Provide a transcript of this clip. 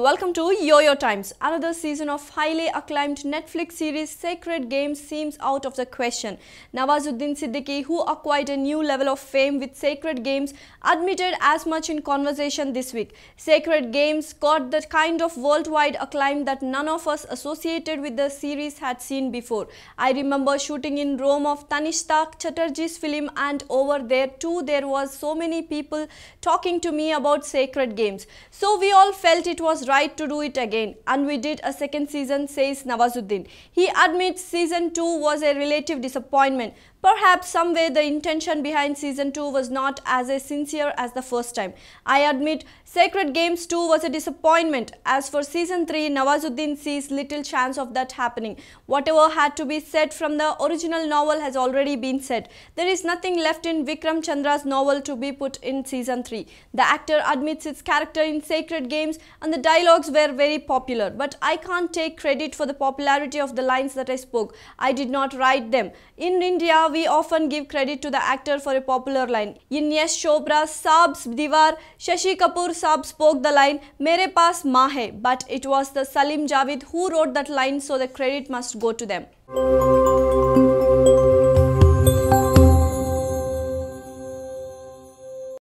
welcome to Yo-Yo Times. Another season of highly acclaimed Netflix series Sacred Games seems out of the question. Nawazuddin Siddiqui, who acquired a new level of fame with Sacred Games, admitted as much in conversation this week. Sacred Games got the kind of worldwide acclaim that none of us associated with the series had seen before. I remember shooting in Rome of Tanishta Chatterjee's film and over there too there was so many people talking to me about Sacred Games. So we all felt it was right to do it again and we did a second season, says Nawazuddin. He admits season 2 was a relative disappointment Perhaps somewhere the intention behind season 2 was not as sincere as the first time. I admit Sacred Games 2 was a disappointment. As for season 3, Nawazuddin sees little chance of that happening. Whatever had to be said from the original novel has already been said. There is nothing left in Vikram Chandra's novel to be put in season 3. The actor admits its character in Sacred Games and the dialogues were very popular. But I can't take credit for the popularity of the lines that I spoke. I did not write them. In India, we often give credit to the actor for a popular line. In Yash Chopra Saab's Diwar, Shashi Kapoor Saab spoke the line, Mere paas ma hai. But it was the Salim Javed who wrote that line so the credit must go to them.